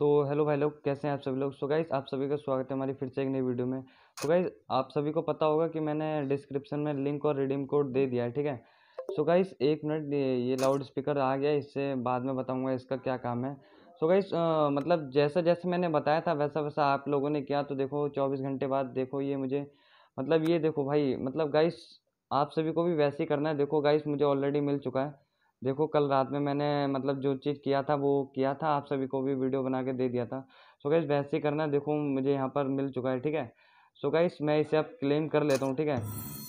so hello भाई लोग कैसे हैं आप सभी लोग सो so, गाइस आप सभी का स्वागत है हमारी फिर से एक नई वीडियो में सो so, गाइस आप सभी को पता होगा कि मैंने डिस्क्रिप्शन में लिंक और रिडीम कोड दे दिया है ठीक है सो so, गाइस एक मिनट ये लाउड स्पीकर आ गया इससे बाद में बताऊंगा इसका क्या काम है सो so, गाइस मतलब जैसा जैसे मैंने बताया था वैसा वैसा आप लोगों ने किया तो देखो चौबीस घंटे बाद देखो ये मुझे मतलब ये देखो भाई मतलब गाइस आप सभी को भी वैसे ही करना है देखो गाइस मुझे ऑलरेडी मिल चुका है देखो कल रात में मैंने मतलब जो चीज़ किया था वो किया था आप सभी को भी वीडियो बना के दे दिया था सो गाइस वैसे ही करना देखो मुझे यहाँ पर मिल चुका है ठीक है सो गाइस मैं इसे अब क्लेम कर लेता हूँ ठीक है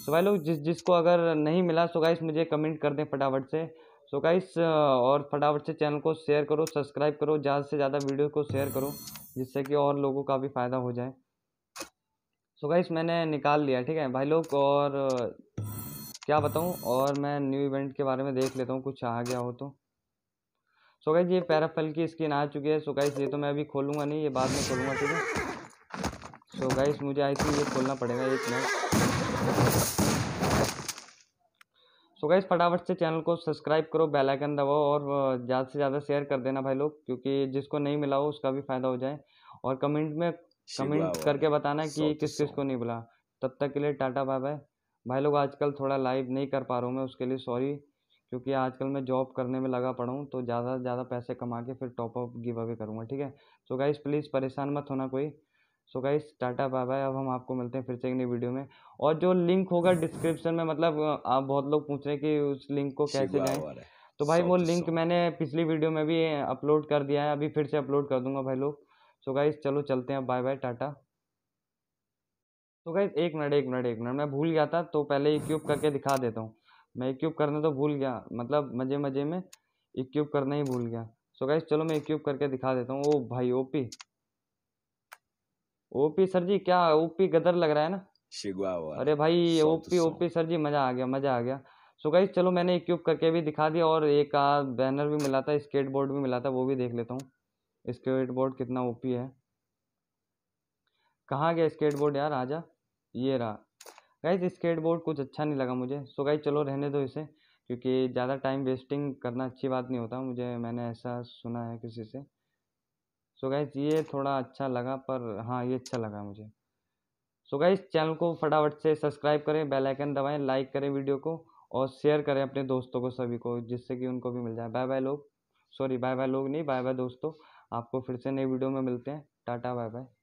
सो भाई लोग जिस जिसको अगर नहीं मिला सो गाइस मुझे कमेंट कर दें फटाफट से सो गाइस और फटाफट से चैनल को शेयर करो सब्सक्राइब करो ज़्यादा से ज़्यादा वीडियो को शेयर करो जिससे कि और लोगों का भी फ़ायदा हो जाए सो गाइस मैंने निकाल लिया ठीक है भाई लोग और क्या बताऊँ और मैं न्यू इवेंट के बारे में देख लेता हूँ कुछ आ गया हो तो सो गाइज ये पैराफल की स्किन आ चुकी है सो गाइज ये तो मैं अभी खोलूँगा नहीं ये बाद में खोलूँगा ठीक है सो गाइज मुझे आई थी ये खोलना पड़ेगा एक मिनट सो गाइज फटाफट से चैनल को सब्सक्राइब करो बेल आइकन दबाओ और ज़्यादा से ज़्यादा शेयर कर देना भाई लोग क्योंकि जिसको नहीं मिला हो उसका भी फ़ायदा हो जाए और कमेंट में कमेंट करके बताना कि किस किस को नहीं बुला तब तक के लिए टाटा बाय बाय भाई लोग आजकल थोड़ा लाइव नहीं कर पा रहा हूँ मैं उसके लिए सॉरी क्योंकि आजकल मैं जॉब करने में लगा पड़ा हूँ तो ज़्यादा से ज़्यादा पैसे कमा के फिर टॉप अप गिव अवे करूँगा ठीक है सो गाइस प्लीज़ परेशान मत होना कोई so guys tata bye bye अब हम आपको मिलते हैं फिर से एक नई वीडियो में और जो लिंक होगा डिस्क्रिप्शन में मतलब आप बहुत लोग पूछ रहे हैं कि उस लिंक को कैसे जाएँ तो भाई वो लिंक मैंने पिछली वीडियो में भी अपलोड कर दिया है अभी फिर से अपलोड कर दूंगा भाई लोग सो गाइस चलो चलते हैं बाय बाय टाटा तो गाइज एक मिनट एक मिनट एक मिनट मैं भूल गया था तो पहले इक्यूब करके दिखा देता हूँ मैं इक्यूब करने तो भूल गया मतलब मज़े मज़े में इक्यूब करना ही भूल गया सो गाइज चलो मैं इक्यूब करके दिखा देता हूँ ओ भाई ओपी ओपी सर जी क्या ओपी गदर लग रहा है ना शिगवा अरे भाई ओपी ओपी सर जी मज़ा आ गया मज़ा आ गया सो so गाइज चलो मैंने इक्यूब करके भी दिखा दिया और एक बैनर भी मिला था स्केट बोर्ड भी मिला था वो भी देख लेता हूँ स्केट बोर्ड कितना ओपी है कहाँ गया स्केट बोर्ड यार आजा ये रहा गाइज स्केट बोर्ड कुछ अच्छा नहीं लगा मुझे सो गाइज चलो रहने दो इसे क्योंकि ज़्यादा टाइम वेस्टिंग करना अच्छी बात नहीं होता मुझे मैंने ऐसा सुना है किसी से सो so गाइज ये थोड़ा अच्छा लगा पर हाँ ये अच्छा लगा मुझे सो so गाइज चैनल को फटाफट से सब्सक्राइब करें बेल आइकन दबाएं लाइक करें वीडियो को और शेयर करें अपने दोस्तों को सभी को जिससे कि उनको भी मिल जाए बाय बाय लोग सॉरी बाय बाय लोग नहीं बाय बाय दोस्तों आपको फिर से नई वीडियो में मिलते हैं टाटा बाय बाय